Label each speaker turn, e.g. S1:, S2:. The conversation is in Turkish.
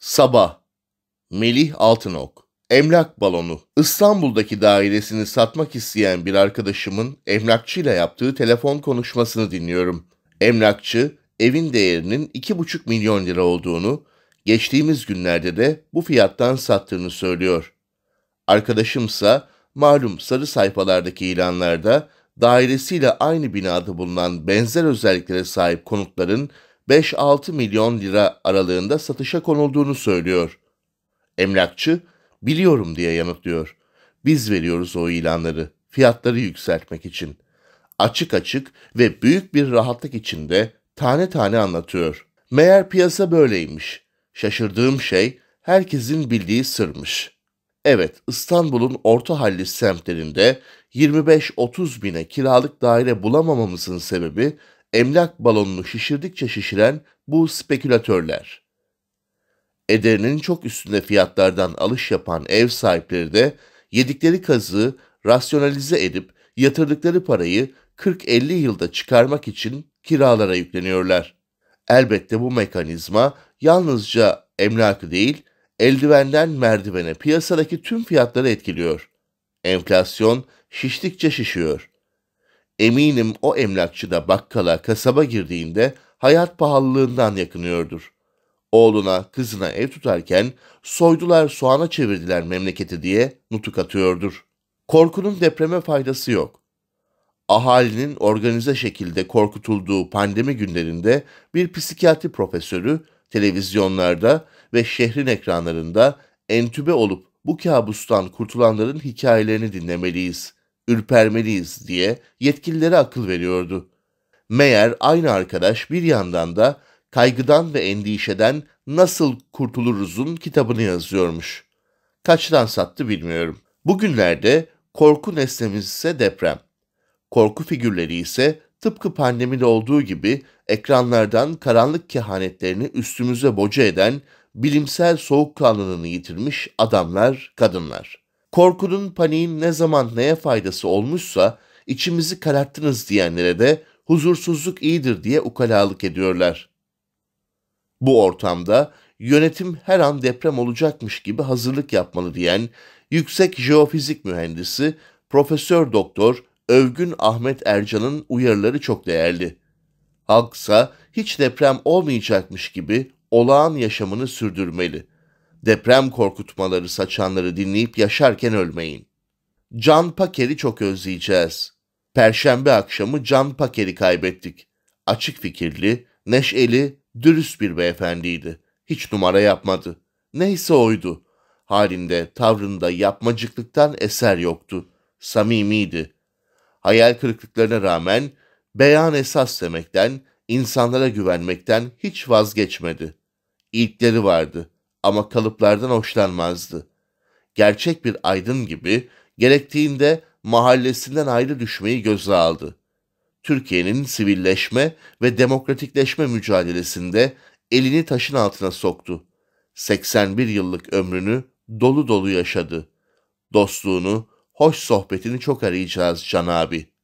S1: Sabah Melih Altınok Emlak balonu. İstanbul'daki dairesini satmak isteyen bir arkadaşımın emlakçıyla yaptığı telefon konuşmasını dinliyorum. Emlakçı evin değerinin 2,5 milyon lira olduğunu, geçtiğimiz günlerde de bu fiyattan sattığını söylüyor. Arkadaşımsa malum sarı sayfalardaki ilanlarda dairesiyle aynı binada bulunan benzer özelliklere sahip konutların 5-6 milyon lira aralığında satışa konulduğunu söylüyor. Emlakçı, biliyorum diye yanıtlıyor. Biz veriyoruz o ilanları, fiyatları yükseltmek için. Açık açık ve büyük bir rahatlık içinde tane tane anlatıyor. Meğer piyasa böyleymiş. Şaşırdığım şey herkesin bildiği sırmış. Evet, İstanbul'un orta halli semtlerinde 25-30 bine kiralık daire bulamamamızın sebebi emlak balonunu şişirdikçe şişiren bu spekülatörler. Ederinin çok üstünde fiyatlardan alış yapan ev sahipleri de yedikleri kazığı rasyonalize edip yatırdıkları parayı 40-50 yılda çıkarmak için kiralara yükleniyorlar. Elbette bu mekanizma yalnızca emlakı değil, eldivenden merdivene piyasadaki tüm fiyatları etkiliyor. Enflasyon şiştikçe şişiyor. Eminim o emlakçı da bakkala, kasaba girdiğinde hayat pahalılığından yakınıyordur. Oğluna, kızına ev tutarken soydular soğana çevirdiler memleketi diye nutuk atıyordur. Korkunun depreme faydası yok. Ahalinin organize şekilde korkutulduğu pandemi günlerinde bir psikiyatri profesörü televizyonlarda ve şehrin ekranlarında entübe olup bu kabustan kurtulanların hikayelerini dinlemeliyiz.'' ürpermeliyiz diye yetkililere akıl veriyordu. Meğer aynı arkadaş bir yandan da kaygıdan ve endişeden nasıl kurtuluruzun kitabını yazıyormuş. Kaçtan sattı bilmiyorum. Bugünlerde korku nesnemiz ise deprem. Korku figürleri ise tıpkı pandemide olduğu gibi ekranlardan karanlık kehanetlerini üstümüze boca eden bilimsel soğukkanlılığını yitirmiş adamlar, kadınlar. Korkunun paniğin ne zaman neye faydası olmuşsa içimizi kararttınız diyenlere de huzursuzluk iyidir diye ukalalık ediyorlar. Bu ortamda yönetim her an deprem olacakmış gibi hazırlık yapmalı diyen yüksek jeofizik mühendisi Profesör Doktor Övgün Ahmet Ercan'ın uyarıları çok değerli. Halksa hiç deprem olmayacakmış gibi olağan yaşamını sürdürmeli.'' Deprem korkutmaları saçanları dinleyip yaşarken ölmeyin. Can Paker'i çok özleyeceğiz. Perşembe akşamı Can Paker'i kaybettik. Açık fikirli, neşeli, dürüst bir beyefendiydi. Hiç numara yapmadı. Neyse oydu. Halinde, tavrında yapmacıklıktan eser yoktu. Samimiydi. Hayal kırıklıklarına rağmen beyan esas demekten, insanlara güvenmekten hiç vazgeçmedi. İlkleri vardı ama kalıplardan hoşlanmazdı. Gerçek bir aydın gibi gerektiğinde mahallesinden ayrı düşmeyi göze aldı. Türkiye'nin sivilleşme ve demokratikleşme mücadelesinde elini taşın altına soktu. 81 yıllık ömrünü dolu dolu yaşadı. Dostluğunu, hoş sohbetini çok arayacağız Can abi.''